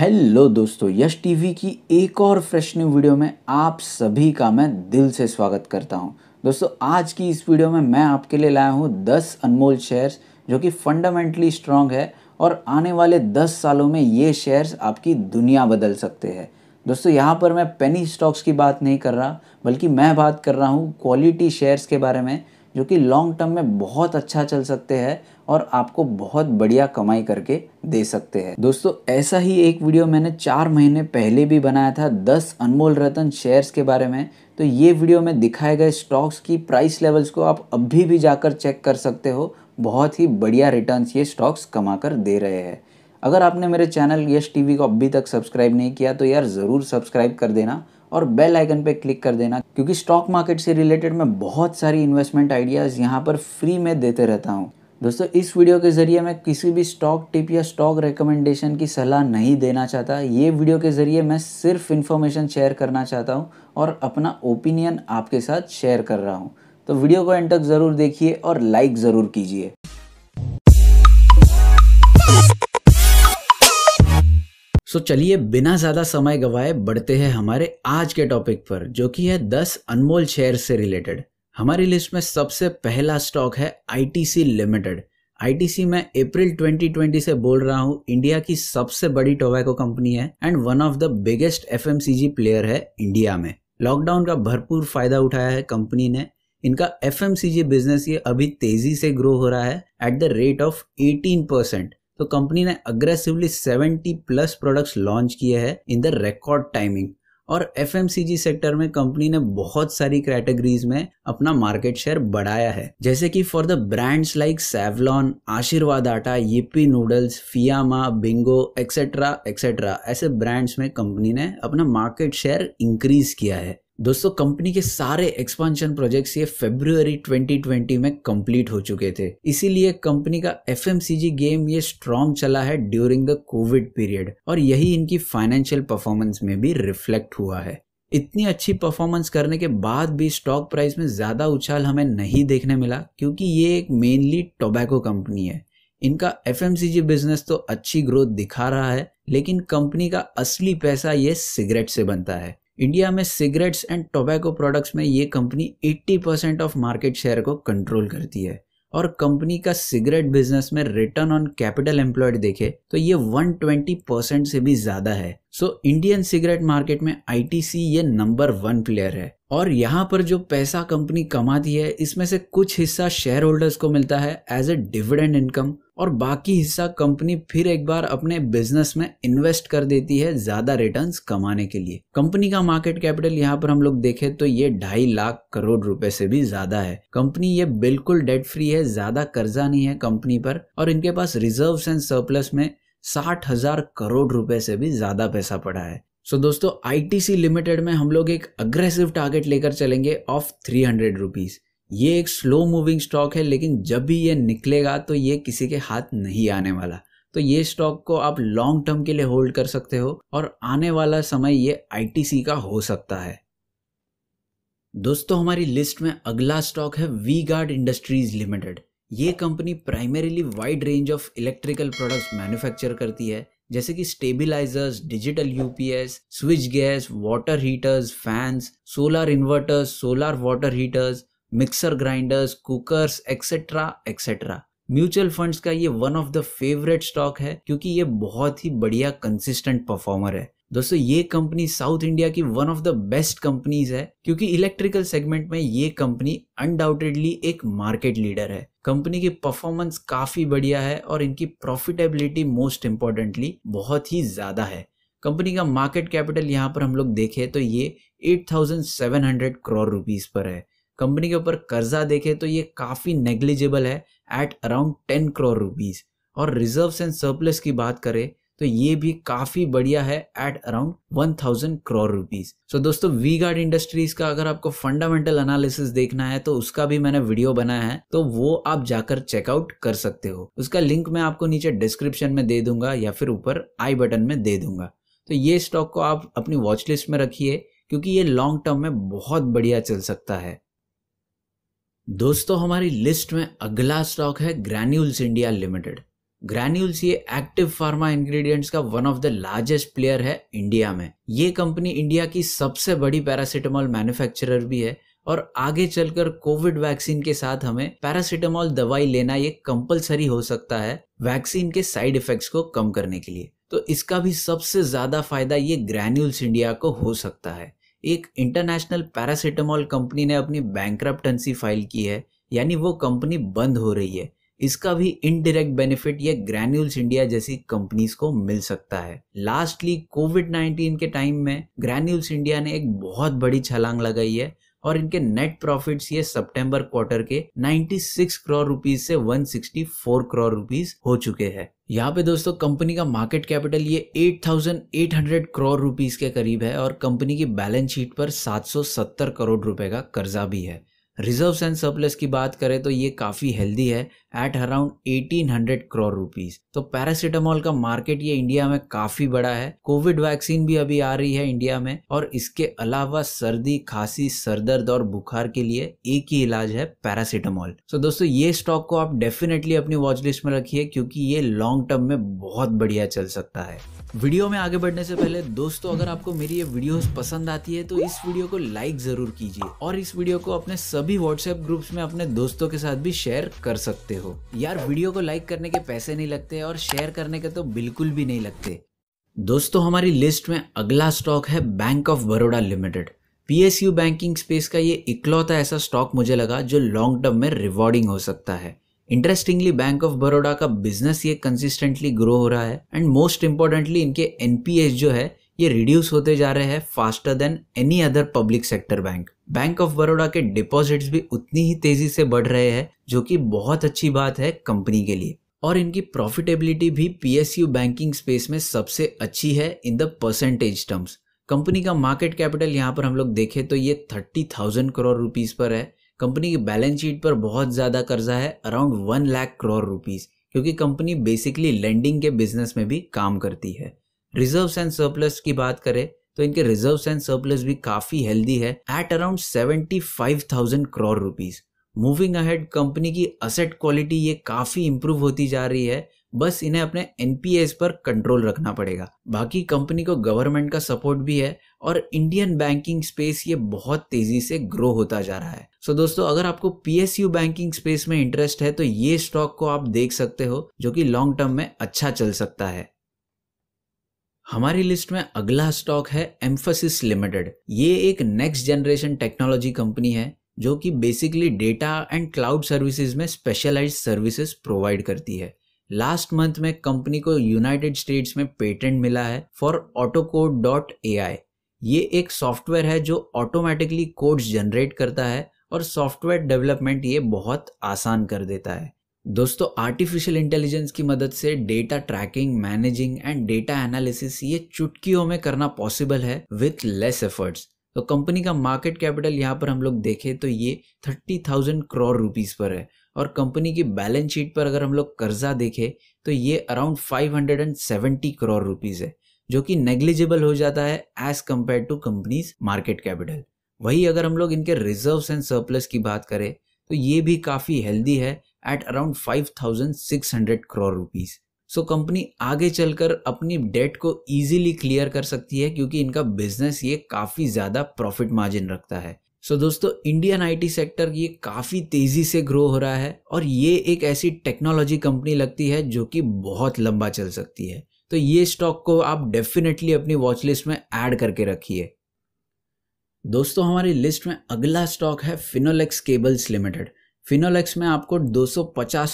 hello दोस्तों यश TV की एक और फ्रेश न्यू वीडियो में आप सभी का मैं दिल से स्वागत करता हूं दोस्तों आज की इस वीडियो में मैं आपके लिए लाया हूं 10 अनमोल शेयर्स जो कि फंडामेंटली स्ट्रांग है और आने वाले 10 सालों में ये शेयर्स आपकी दुनिया बदल सकते हैं दोस्तों यहाँ पर मैं पेनी स्टॉक्स की बात नहीं कर रहा बल्कि मैं बात कर रहा हूँ क्वालिटी शेयर्स के बारे में जो कि लॉन्ग टर्म में बहुत अच्छा चल सकते हैं और आपको बहुत बढ़िया कमाई करके दे सकते हैं दोस्तों ऐसा ही एक वीडियो मैंने चार महीने पहले भी बनाया था दस अनमोल रतन शेयर्स के बारे में तो ये वीडियो में दिखाए गए स्टॉक्स की प्राइस लेवल्स को आप अभी भी जाकर चेक कर सकते हो बहुत ही बढ़िया रिटर्न ये स्टॉक्स कमा कर दे रहे हैं अगर आपने मेरे चैनल यश टीवी को अभी तक सब्सक्राइब नहीं किया तो यार ज़रूर सब्सक्राइब कर देना और बेल आइकन पे क्लिक कर देना क्योंकि स्टॉक मार्केट से रिलेटेड मैं बहुत सारी इन्वेस्टमेंट आइडियाज़ यहाँ पर फ्री में देते रहता हूँ दोस्तों इस वीडियो के ज़रिए मैं किसी भी स्टॉक टिप या स्टॉक रिकमेंडेशन की सलाह नहीं देना चाहता ये वीडियो के ज़रिए मैं सिर्फ इन्फॉर्मेशन शेयर करना चाहता हूँ और अपना ओपिनियन आपके साथ शेयर कर रहा हूँ तो वीडियो को एंड तक ज़रूर देखिए और लाइक ज़रूर कीजिए सो so, चलिए बिना ज़्यादा समय गवाए बढ़ते हैं हमारे आज के टॉपिक पर जो कि है दस अनमोल शेयर से रिलेटेड हमारी लिस्ट में सबसे पहला स्टॉक है आईटीसी लिमिटेड आईटीसी में अप्रैल 2020 से बोल रहा हूँ इंडिया की सबसे बड़ी टोबैको कंपनी है and one of the biggest F player है इंडिया में लॉकडाउन का भरपूर फायदा उठाया है कंपनी ने इनका एफ बिजनेस ये अभी तेजी से ग्रो हो रहा है at the rate of eighteen percent तो कंपनी ने अग्रेसिवली 70 प्लस प्रोडक्ट्स लॉन्च किए हैं इन द रिकॉर्ड टाइमिंग और एफ सेक्टर में कंपनी ने बहुत सारी कैटेगरीज में अपना मार्केट शेयर बढ़ाया है जैसे कि for the brands like Savlon Aashirvaad atta Yippee noodles Fiama Bingo etcetera etcetera ऐसे ब्रांड्स में कंपनी ने अपना मार्केट शेयर इंक्रीज किया है दोस्तों कंपनी के सारे एक्सपांशन प्रोजेक्ट्स ये फेब्रुवरी 2020 में कंप्लीट हो चुके थे इसीलिए कंपनी का एफ गेम ये स्ट्रांग चला है ड्यूरिंग द कोविड पीरियड और यही इनकी फाइनेंशियल परफॉर्मेंस में भी रिफ्लेक्ट हुआ है इतनी अच्छी परफॉर्मेंस करने के बाद भी स्टॉक प्राइस में ज़्यादा उछाल हमें नहीं देखने मिला क्योंकि ये एक मेनली टोबैको कंपनी है इनका एफ बिजनेस तो अच्छी ग्रोथ दिखा रहा है लेकिन कंपनी का असली पैसा ये सिगरेट से बनता है इंडिया में सिगरेट्स एंड टोबैको प्रोडक्ट्स में ये company 80 percent of market share को कंट्रोल करती है और कंपनी का सिगरेट बिजनेस में रिटर्न ऑन कैपिटल एम्प्लॉयड देखे तो ये 120 परसेंट से भी ज़्यादा है सो इंडियन सिगरेट मार्केट में आईटीसी ये नंबर वन प्लेयर है और यहाँ पर जो पैसा कंपनी कमाती है इसमें से कुछ हिस्सा शेयर होल्डर्स को मिलता है एज ए डिविडेंड इनकम और बाकी हिस्सा कंपनी फिर एक बार अपने बिजनेस में इन्वेस्ट कर देती है ज्यादा रिटर्न्स कमाने के लिए कंपनी का मार्केट कैपिटल यहाँ पर हम लोग देखे तो ये ढाई लाख करोड़ रुपए से भी ज्यादा है कंपनी ये बिल्कुल डेट फ्री है ज्यादा कर्जा नहीं है कंपनी पर और इनके पास रिजर्व एंड सरप्लस में साठ हजार करोड़ रुपए से भी ज्यादा पैसा पड़ा है सो so, दोस्तों आईटीसी लिमिटेड में हम लोग एक अग्रेसिव टारगेट लेकर चलेंगे ऑफ थ्री हंड्रेड रुपीज ये एक स्लो मूविंग स्टॉक है लेकिन जब भी ये निकलेगा तो ये किसी के हाथ नहीं आने वाला तो ये स्टॉक को आप लॉन्ग टर्म के लिए होल्ड कर सकते हो और आने वाला समय ये आईटीसी का हो सकता है दोस्तों हमारी लिस्ट में अगला स्टॉक है वी गार्ड इंडस्ट्रीज लिमिटेड ये company primarily wide range of electrical products manufacture करती है जैसे कि stabilisers digital UPS switch gas water heaters fans solar inverters solar water heaters mixer grinders cookers etcetera etcetera mutual funds का ये one of the favourite stock है क्योंकि ये बहुत ही बढ़िया कंसिस्टेंट परफॉर्मर है दोस्तों ये कंपनी साउथ इंडिया की one of the best companies है क्योंकि इलेक्ट्रिकल सेगमेंट में ये कंपनी अनडाउटेडली एक मार्केट लीडर है कंपनी की परफॉर्मेंस काफ़ी बढ़िया है और इनकी प्रॉफिटेबिलिटी मोस्ट इंपॉर्टेंटली बहुत ही ज़्यादा है कंपनी का मार्केट कैपिटल यहाँ पर हम लोग देखें तो ये 8,700 करोड़ रुपीस पर है कंपनी के ऊपर कर्जा देखें तो ये काफ़ी नेग्लिजिबल है एट अराउंड 10 करोड़ रुपीस और रिजर्व्स एंड सरप्लस की बात करें तो ये भी काफ़ी बढ़िया है at around one thousand crore rupees so दोस्तों वी गार्ड इंडस्ट्रीज़ का अगर आपको फंडामेंटल एनालिसिस देखना है तो उसका भी मैंने वीडियो बनाया है तो वो आप जाकर चेकआउट कर सकते हो उसका लिंक मैं आपको नीचे डिस्क्रिप्शन में दे दूंगा या फिर ऊपर आई बटन में दे दूंगा तो ये स्टॉक को आप अपनी वॉच लिस्ट में रखिए क्योंकि ये लॉन्ग टर्म में बहुत बढ़िया चल सकता है दोस्तों हमारी लिस्ट में अगला स्टॉक है ग्रैन्यूल्स इंडिया लिमिटेड ग्रैन्यूल्स ये एक्टिव फार्मा इंग्रेडिएंट्स का one of the largest player है इंडिया में ये कंपनी इंडिया की सबसे बड़ी पैरासिटामॉल मैन्युफैक्चरर भी है और आगे चलकर कोविड वैक्सीन के साथ हमें पैरासिटामॉल दवाई लेना ये कंपलसरी हो सकता है वैक्सीन के साइड इफेक्ट्स को कम करने के लिए तो इसका भी सबसे ज्यादा फायदा ये ग्रैन्यूल्स इंडिया को हो सकता है एक इंटरनेशनल पैरासिटामॉल कंपनी ने अपनी बैंक फाइल की है यानी वो कंपनी बंद हो रही है इसका भी इनडायरेक्ट बेनिफिट ये ग्रैन्यूल्स इंडिया जैसी कंपनीज को मिल सकता है लास्टली कोविड 19 के टाइम में ग्रैन्यूल्स इंडिया ने एक बहुत बड़ी छलांग लगाई है और इनके नेट प्रॉफिट्स ये सितंबर क्वार्टर के 96 करोड़ रुपीस से 164 करोड़ रुपीस हो चुके हैं यहाँ पे दोस्तों कंपनी का मार्केट कैपिटल ये 8,800 करोड़ रुपीस के करीब है और कंपनी की बैलेंस शीट पर 770 करोड़ रुपए का कर्जा भी है रिजर्व एंड सरप्लस की बात करें तो ये काफ़ी हेल्दी है एट अराउंड 1800 करोड़ रुपीज़ तो पैरासीटामोल का मार्केट ये इंडिया में काफ़ी बड़ा है कोविड वैक्सीन भी अभी आ रही है इंडिया में और इसके अलावा सर्दी खांसी सरदर्द और बुखार के लिए एक ही इलाज है पैरासीटामोल सो so दोस्तों ये स्टॉक को आप डेफिनेटली अपनी वॉच लिस्ट में रखिए क्योंकि ये लॉन्ग टर्म में बहुत बढ़िया चल सकता है वीडियो में आगे बढ़ने से पहले दोस्तों अगर आपको मेरी ये वीडियोस पसंद आती है तो इस वीडियो को लाइक ज़रूर कीजिए और इस वीडियो को अपने सभी व्हाट्सएप ग्रुप्स में अपने दोस्तों के साथ भी शेयर कर सकते हो यार वीडियो को लाइक करने के पैसे नहीं लगते और शेयर करने के तो बिल्कुल भी नहीं लगते दोस्तों हमारी लिस्ट में अगला स्टॉक है Bank of Baroda limited PSU banking space का ये इकलौता ऐसा स्टॉक मुझे लगा जो लॉन्ग टर्म में रिवॉर्डिंग हो सकता है इंटरेस्टिंगली बैंक ऑफ बड़ौदा का बिजनेस ये कंसिस्टेंटली ग्रो हो रहा है एंड मोस्ट इंपॉर्टेंटली इनके एनपीएस जो है ये रिड्यूस होते जा रहे हैं faster than any other public sector bank Bank of Baroda के डिपॉजिट्स भी उतनी ही तेजी से बढ़ रहे हैं जो कि बहुत अच्छी बात है कंपनी के लिए और इनकी प्रॉफिटेबिलिटी भी पीएसयू बैंकिंग स्पेस में सबसे अच्छी है in the percentage terms company का मार्केट कैपिटल यहाँ पर हम लोग देखें तो ये thirty thousand crore rupees per है कंपनी की बैलेंस शीट पर बहुत ज़्यादा कर्जा है around one lakh crore rupees क्योंकि कंपनी बेसिकली लेंडिंग के बिजनेस में भी काम करती है रिजर्व एंड सरप्लस की बात करें तो इनके रिजर्व एंड सरप्लस भी काफ़ी हेल्दी है at around seventy five thousand crore rupees moving ahead company की असेट क्वालिटी ये काफ़ी इंप्रूव होती जा रही है बस इन्हें अपने एन पर कंट्रोल रखना पड़ेगा बाकी कंपनी को गवर्नमेंट का सपोर्ट भी है और इंडियन बैंकिंग स्पेस ये बहुत तेजी से ग्रो होता जा रहा है सो so दोस्तों अगर आपको पीएसयू बैंकिंग स्पेस में इंटरेस्ट है तो ये स्टॉक को आप देख सकते हो जो कि लॉन्ग टर्म में अच्छा चल सकता है हमारी लिस्ट में अगला स्टॉक है एम्फोसिस लिमिटेड ये एक नेक्स्ट जनरेशन टेक्नोलॉजी कंपनी है जो कि basically data and cloud services में स्पेशलाइज्ड सर्विसेज प्रोवाइड करती है लास्ट मंथ में कंपनी को यूनाइटेड स्टेट्स में पेटेंट मिला है फॉर ऑटोकोड डॉट ए आई ये एक सॉफ्टवेयर है जो ऑटोमेटिकली कोड्स जनरेट करता है और सॉफ्टवेयर डेवलपमेंट ये बहुत आसान कर देता है दोस्तों आर्टिफिशियल इंटेलिजेंस की मदद से data tracking managing and data analysis ये चुटकियों में करना पॉसिबल है विथ लेस एफर्ट्स तो कंपनी का मार्केट कैपिटल यहाँ पर हम लोग देखें तो ये थर्टी थाउजेंड करोड़ रुपीज़ पर है और कंपनी की बैलेंस शीट पर अगर हम लोग कर्जा देखें तो ये अराउंड 570 करोड़ रुपीज़ है जो कि नेग्लिजिबल हो जाता है as compare to companies market capital वही अगर हम लोग इनके रिजर्व्स एंड सरप्लस की बात करें तो ये भी काफ़ी हेल्दी है at around 5,600 crore rupees so company आगे चलकर अपनी डेट को इजीली क्लियर कर सकती है क्योंकि इनका बिजनेस ये काफ़ी ज़्यादा प्रॉफिट मार्जिन रखता है सो so, दोस्तों इंडियन आईटी सेक्टर ये काफ़ी तेज़ी से ग्रो हो रहा है और ये एक ऐसी टेक्नोलॉजी कंपनी लगती है जो कि बहुत लंबा चल सकती है तो ये स्टॉक को आप डेफिनेटली अपनी वॉचलिस्ट में ऐड करके रखिए दोस्तों हमारी लिस्ट में अगला स्टॉक है फिनोलेक्स केबल्स लिमिटेड फिनोलेक्स में आपको दो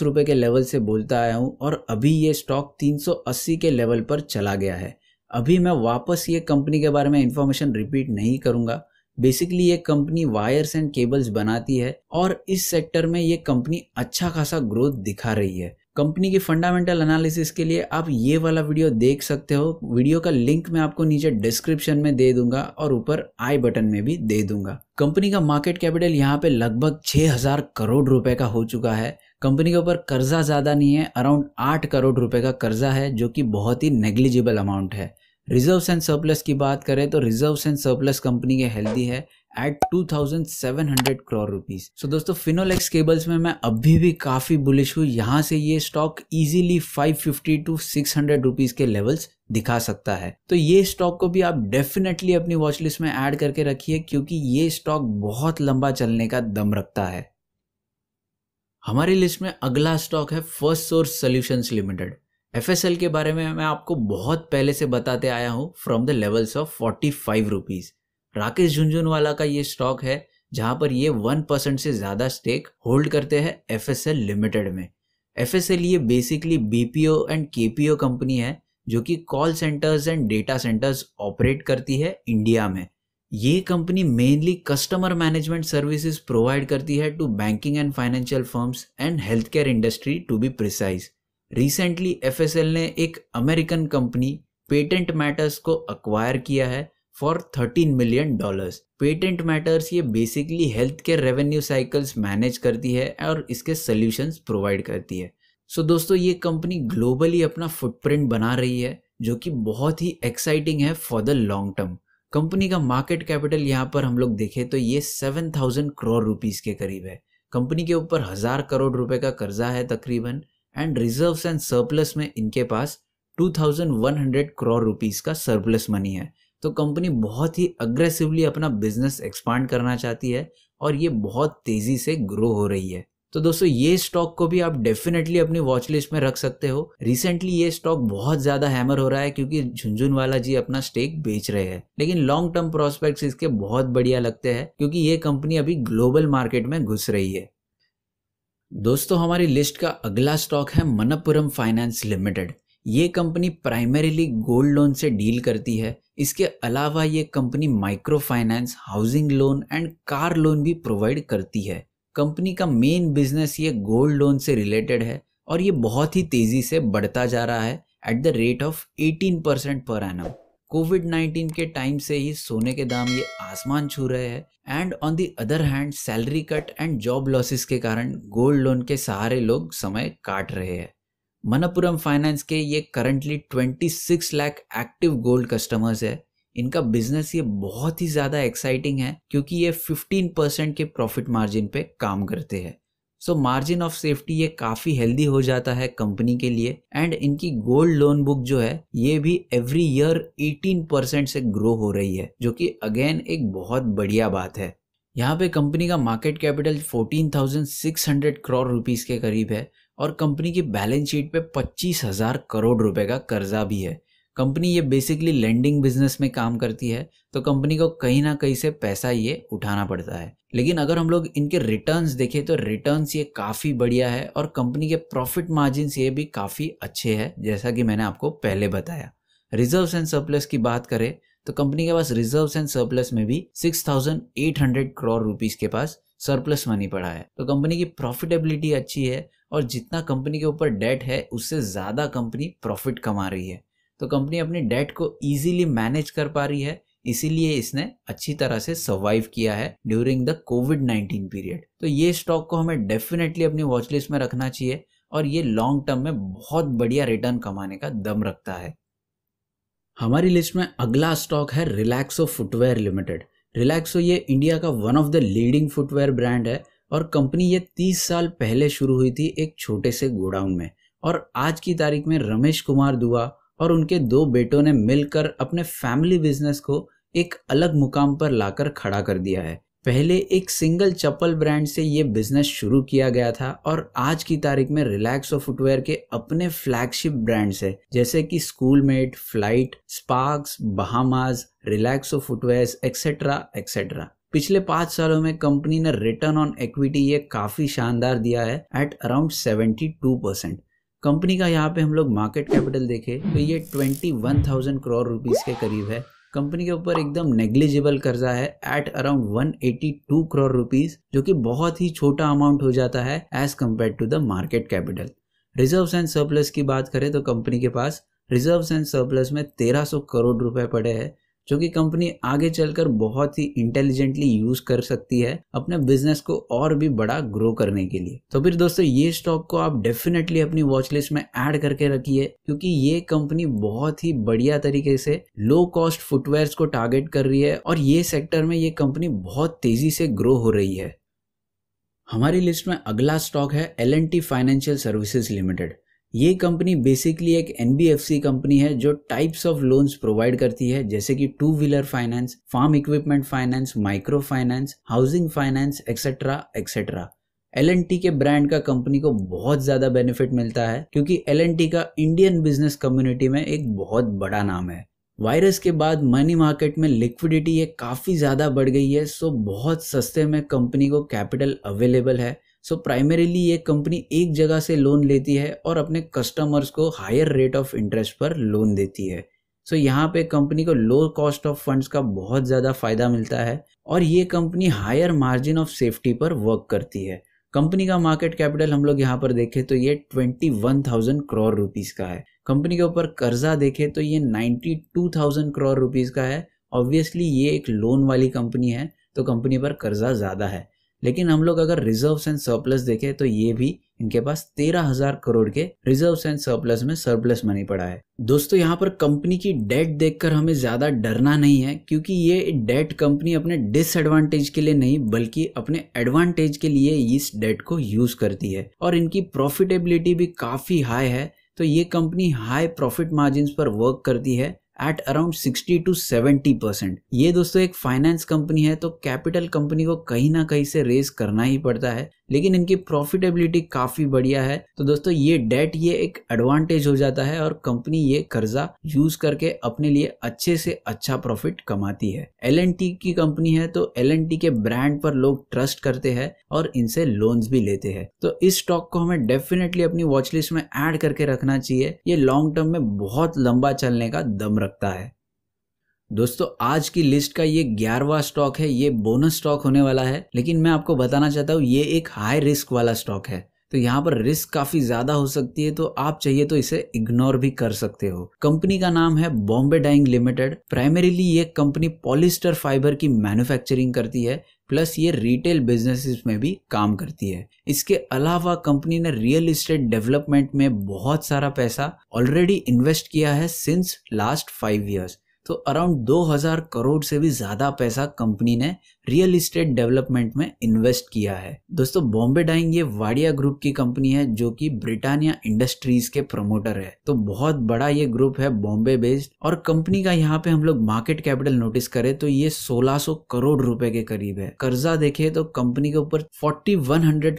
रुपए के लेवल से बोलता आया हूँ और अभी ये स्टॉक 380 के लेवल पर चला गया है अभी मैं वापस ये कंपनी के बारे में इन्फॉर्मेशन रिपीट नहीं करूँगा बेसिकली ये कंपनी वायर्स एंड केबल्स बनाती है और इस सेक्टर में ये कंपनी अच्छा खासा ग्रोथ दिखा रही है कंपनी की फंडामेंटल एनालिसिस के लिए आप ये वाला वीडियो देख सकते हो वीडियो का लिंक मैं आपको नीचे डिस्क्रिप्शन में दे दूंगा और ऊपर आई बटन में भी दे दूंगा कंपनी का मार्केट कैपिटल यहाँ पे लगभग 6000 करोड़ रुपए का हो चुका है कंपनी के ऊपर कर्जा ज़्यादा नहीं है अराउंड 8 करोड़ रुपए का कर्जा है जो कि बहुत ही नेग्लिजिबल अमाउंट है रिजर्व एंड सरप्लस की बात करें तो रिजर्व एंड सरप्लस कंपनी के हेल्दी है at 2,700 crore rupees so so, दोस्तों फिनोलेक्स केबल्स में मैं अभी भी काफ़ी बुलिश हूँ यहाँ से ये स्टॉक इजीली 550 टू 600 रुपीस के लेवल्स दिखा सकता है तो ये स्टॉक को भी आप डेफिनेटली अपनी वॉच लिस्ट में ऐड करके रखिए क्योंकि ये स्टॉक बहुत लंबा चलने का दम रखता है हमारी लिस्ट में अगला स्टॉक है first source solutions limited F S L के बारे में मैं आपको बहुत पहले से बताते आया हूँ from the levels of forty five rupees Rakesh Jhunjhunwala का ये स्टॉक है जहां पर ये वन परसेंट से ज़्यादा स्टेक होल्ड करते हैं एफ एस एल लिमिटेड में एफ एस एल ये basically B and K P O company है जो कि call centers and data centers operate करती है इंडिया में ये company mainly customer management services provide करती है to banking and financial firms and health care industry to be precise recently F ने एक अमेरिकन कंपनी पेटेंट मैटर्स को acquire किया है for thirteen million dollars patent matters ये basically health care revenue cycles manage करती है और इसके सोल्यूशन प्रोवाइड करती है सो so, दोस्तों ये कंपनी ग्लोबली अपना फुटप्रिंट बना रही है जो कि बहुत ही एक्साइटिंग है for the long term company का मार्केट कैपिटल यहाँ पर हम लोग देखें तो ये सेवन थाउजेंड करोड़ रुपीज़ के करीब है कंपनी के ऊपर हज़ार करोड़ रुपए का कर्जा है तकरीबन एंड रिजर्व्स एंड सरप्लस में इनके पास 2100 करोड़ रुपीस का सरप्लस मनी है तो कंपनी बहुत ही अग्रेसिवली अपना बिजनेस एक्सपांड करना चाहती है और ये बहुत तेजी से ग्रो हो रही है तो दोस्तों ये स्टॉक को भी आप डेफिनेटली अपनी वॉच लिस्ट में रख सकते हो रिसेंटली ये स्टॉक बहुत ज्यादा हैमर हो रहा है क्योंकि झुंझुनवाला जी अपना स्टेक बेच रहे हैं लेकिन लॉन्ग टर्म प्रोस्पेक्ट्स इसके बहुत बढ़िया लगते हैं क्योंकि ये कंपनी अभी ग्लोबल मार्केट में घुस रही है दोस्तों हमारी लिस्ट का अगला स्टॉक है मनपुरम फाइनेंस लिमिटेड ये कंपनी प्राइमरीली गोल्ड लोन से डील करती है इसके अलावा ये company micro finance housing loan and car loan भी प्रोवाइड करती है कंपनी का मेन बिजनेस ये गोल्ड लोन से रिलेटेड है और ये बहुत ही तेजी से बढ़ता जा रहा है at the rate of 18 percent पर एनम कोविड 19 के टाइम से ही सोने के दाम ये आसमान छू रहे हैं and on the other hand salary cut and job losses के कारण गोल्ड लोन के सहारे लोग समय काट रहे हैं मनपुरम फाइनेंस के ये currently 26 lakh active gold customers है इनका बिजनेस ये बहुत ही ज़्यादा एक्साइटिंग है क्योंकि ये 15 परसेंट के प्रॉफिट मार्जिन पे काम करते हैं सो मार्जिन ऑफ सेफ्टी ये काफ़ी हेल्दी हो जाता है कंपनी के लिए एंड इनकी गोल्ड लोन बुक जो है ये भी एवरी ईयर 18 परसेंट से ग्रो हो रही है जो कि अगेन एक बहुत बढ़िया बात है यहाँ पे कंपनी का मार्केट कैपिटल 14,600 करोड़ रुपीस के करीब है और कंपनी की बैलेंस शीट पे 25,000 करोड़ रुपए का कर्जा भी है कंपनी ये बेसिकली लेंडिंग बिजनेस में काम करती है तो कंपनी को कहीं ना कहीं से पैसा ये उठाना पड़ता है लेकिन अगर हम लोग इनके रिटर्न्स देखें तो रिटर्न्स ये काफ़ी बढ़िया है और कंपनी के प्रॉफिट मार्जिन ये भी काफ़ी अच्छे हैं जैसा कि मैंने आपको पहले बताया रिजर्व्स एंड सरप्लस की बात करें तो कंपनी के पास रिजर्व्स एंड सरप्लस में भी 6,800 करोड़ रुपीस के पास सरप्लस मनी पड़ा है तो कंपनी की प्रॉफिटेबिलिटी अच्छी है और जितना कंपनी के ऊपर डेट है उससे ज़्यादा कंपनी प्रॉफिट कमा रही है तो कंपनी अपनी डेट को ईजिली मैनेज कर पा रही है इसीलिए इसने अच्छी तरह से सर्वाइव किया है during the COVID nineteen period तो ये स्टॉक को हमें डेफिनेटली अपनी वॉचलिस्ट में रखना चाहिए और ये लॉन्ग टर्म में बहुत बढ़िया रिटर्न कमाने का दम रखता है हमारी लिस्ट में अगला स्टॉक है रिलैक्सो फुटवेयर लिमिटेड रिलैक्सो ये इंडिया का one of the leading footwear brand है और कंपनी ये तीस साल पहले शुरू हुई थी एक छोटे से गोडाउन में और आज की तारीख में रमेश कुमार दुआ और उनके दो बेटों ने मिलकर अपने फैमिली बिजनेस को एक अलग मुकाम पर लाकर खड़ा कर दिया है पहले एक सिंगल चप्पल ब्रांड से ये बिजनेस शुरू किया गया था और आज की तारीख में रिलैक्स और फुटवेयर के अपने फ्लैगशिप ब्रांड्स है जैसे कि Schoolmate Flite Sparx Bahamas Relaxo footwear etcetera etcetera पिछले पांच सालों में कंपनी ने रिटर्न ऑन इक्विटी ये काफ़ी शानदार दिया है at around two percent company का यहाँ पे हम लोग मार्केट कैपिटल देखे तो ये twenty one thousand crore rupees के करीब है कंपनी के ऊपर एकदम नेग्लिजिबल कर्जा है एट अराउंड 182 करोड़ रुपीस जो कि बहुत ही छोटा अमाउंट हो जाता है as compare to the market capital reserve and surplus की बात करें तो कंपनी के पास रिजर्व एंड सरप्लस में 1300 करोड़ रुपए पड़े हैं जो कि कंपनी आगे चलकर बहुत ही इंटेलिजेंटली यूज कर सकती है अपने बिजनेस को और भी बड़ा ग्रो करने के लिए तो फिर दोस्तों ये स्टॉक को आप डेफिनेटली अपनी वॉच लिस्ट में ऐड करके रखिए क्योंकि ये कंपनी बहुत ही बढ़िया तरीके से लो कॉस्ट फुटवेयर को टारगेट कर रही है और ये सेक्टर में ये कंपनी बहुत तेजी से ग्रो हो रही है हमारी लिस्ट में अगला स्टॉक है एल फाइनेंशियल सर्विसेज लिमिटेड ये कंपनी बेसिकली एक एन कंपनी है जो टाइप्स ऑफ लोन्स प्रोवाइड करती है जैसे कि two wheeler finance farm equipment finance micro finance housing finance etcetera etcetera L के ब्रांड का कंपनी को बहुत ज़्यादा बेनिफिट मिलता है क्योंकि एल का इंडियन बिजनेस कम्युनिटी में एक बहुत बड़ा नाम है वायरस के बाद मनी मार्केट में लिक्विडिटी ये काफ़ी ज़्यादा बढ़ गई है सो बहुत सस्ते में कंपनी को कैपिटल अवेलेबल है सो so, प्राइमरीली ये कंपनी एक जगह से लोन लेती है और अपने कस्टमर्स को हायर रेट ऑफ इंटरेस्ट पर लोन देती है सो so, यहाँ पे कंपनी को लो कॉस्ट ऑफ फंड्स का बहुत ज़्यादा फायदा मिलता है और ये company higher margin of safety पर वर्क करती है कंपनी का मार्केट कैपिटल हम लोग यहाँ पर देखें तो ये twenty one thousand crore rupees का है कंपनी के ऊपर कर्जा देखें तो ये ninety two thousand crore rupees का है ऑब्वियसली ये एक लोन वाली कंपनी है तो कंपनी पर कर्जा ज़्यादा है लेकिन हम लोग अगर रिजर्व एंड सरप्लस देखें तो ये भी इनके पास तेरह हजार करोड़ के रिजर्व एंड सरप्लस में सरप्लस मनी पड़ा है दोस्तों यहाँ पर कंपनी की डेट देखकर हमें ज़्यादा डरना नहीं है क्योंकि ये डेट कंपनी अपने डिसएडवांटेज के लिए नहीं बल्कि अपने एडवांटेज के लिए इस डेट को यूज़ करती है और इनकी प्रॉफिटेबिलिटी भी काफ़ी हाई है तो ये कंपनी हाई प्रॉफिट मार्जिन पर वर्क करती है एट अराउंड 60 टू 70 परसेंट ये दोस्तों एक फाइनेंस कंपनी है तो कैपिटल कंपनी को कहीं ना कहीं से रेस करना ही पड़ता है लेकिन इनकी प्रॉफिटेबिलिटी काफ़ी बढ़िया है तो दोस्तों ये डेट ये एक एडवांटेज हो जाता है और कंपनी ये कर्जा यूज करके अपने लिए अच्छे से अच्छा प्रॉफिट कमाती है एल की कंपनी है तो एल के ब्रांड पर लोग ट्रस्ट करते हैं और इनसे लोन्स भी लेते हैं तो इस स्टॉक को हमें डेफिनेटली अपनी वॉचलिस्ट में एड करके रखना चाहिए ये लॉन्ग टर्म में बहुत लंबा चलने का दम रखता है दोस्तों आज की लिस्ट का ये ग्यारहवा स्टॉक है ये बोनस स्टॉक होने वाला है लेकिन मैं आपको बताना चाहता हूँ ये एक हाई रिस्क वाला स्टॉक है तो यहाँ पर रिस्क काफी ज्यादा हो सकती है तो आप चाहिए तो इसे इग्नोर भी कर सकते हो कंपनी का नाम है बॉम्बे डाइंग लिमिटेड प्राइमरीली ये कंपनी पॉलिस्टर फाइबर की मैन्युफैक्चरिंग करती है प्लस ये रिटेल बिजनेस में भी काम करती है इसके अलावा कंपनी ने रियल इस्टेट डेवलपमेंट में बहुत सारा पैसा ऑलरेडी इन्वेस्ट किया है सिंस लास्ट फाइव ईयर्स तो अराउंड 2000 करोड़ से भी ज़्यादा पैसा कंपनी ने रियल इस्टेट डेवलपमेंट में इन्वेस्ट किया है दोस्तों बॉम्बे डाइंग ये वाडिया ग्रुप की कंपनी है जो कि ब्रिटानिया इंडस्ट्रीज के प्रमोटर है तो बहुत बड़ा ये ग्रुप है बॉम्बे बेस्ड और कंपनी का यहाँ पे हम लोग मार्केट कैपिटल नोटिस करें तो ये 1600 करोड़ रुपए के करीब है कर्जा देखे तो कंपनी के ऊपर फोर्टी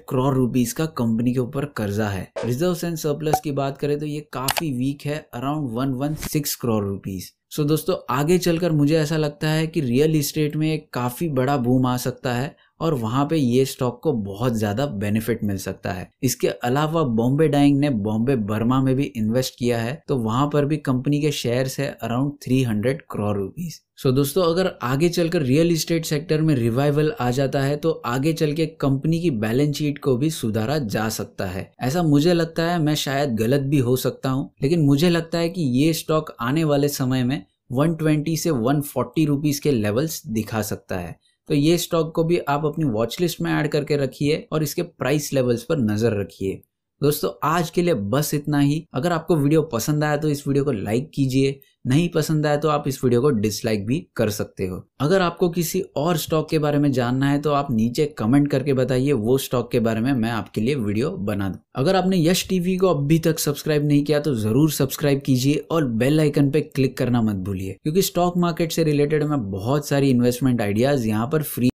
करोड़ रुपीज का कंपनी के ऊपर कर्जा है रिजर्व एंड सरप्लस की बात करें तो ये काफी वीक है around one crore rupees so दोस्तों आगे चलकर मुझे ऐसा लगता है कि रियल इस्टेट में एक काफ़ी बड़ा बूम आ सकता है और वहाँ पे ये स्टॉक को बहुत ज़्यादा बेनिफिट मिल सकता है इसके अलावा बॉम्बे डाइंग ने बॉम्बे बर्मा में भी इन्वेस्ट किया है तो वहां पर भी कंपनी के शेयर्स है around 300 crore rupees so so, दोस्तों अगर आगे चलकर रियल इस्टेट सेक्टर में रिवाइवल आ जाता है तो आगे चल के कंपनी की बैलेंस शीट को भी सुधारा जा सकता है ऐसा मुझे लगता है मैं शायद गलत भी हो सकता हूँ लेकिन मुझे लगता है कि ये स्टॉक आने वाले समय में 120 से 140 रुपीस के लेवल्स दिखा सकता है तो ये स्टॉक को भी आप अपनी वॉच लिस्ट में ऐड करके रखिए और इसके प्राइस लेवल्स पर नज़र रखिए दोस्तों आज के लिए बस इतना ही अगर आपको वीडियो पसंद आया तो इस वीडियो को लाइक कीजिए नहीं पसंद आया तो आप इस वीडियो को डिसलाइक भी कर सकते हो अगर आपको किसी और स्टॉक के बारे में जानना है तो आप नीचे कमेंट करके बताइए वो स्टॉक के बारे में मैं आपके लिए वीडियो बना दूँ अगर आपने यश टीवी को अभी तक सब्सक्राइब नहीं किया तो जरूर सब्सक्राइब कीजिए और बेल आइकन पे क्लिक करना मत भूलिए क्योंकि स्टॉक मार्केट से रिलेटेड मैं बहुत सारी इन्वेस्टमेंट आइडियाज यहाँ पर फ्री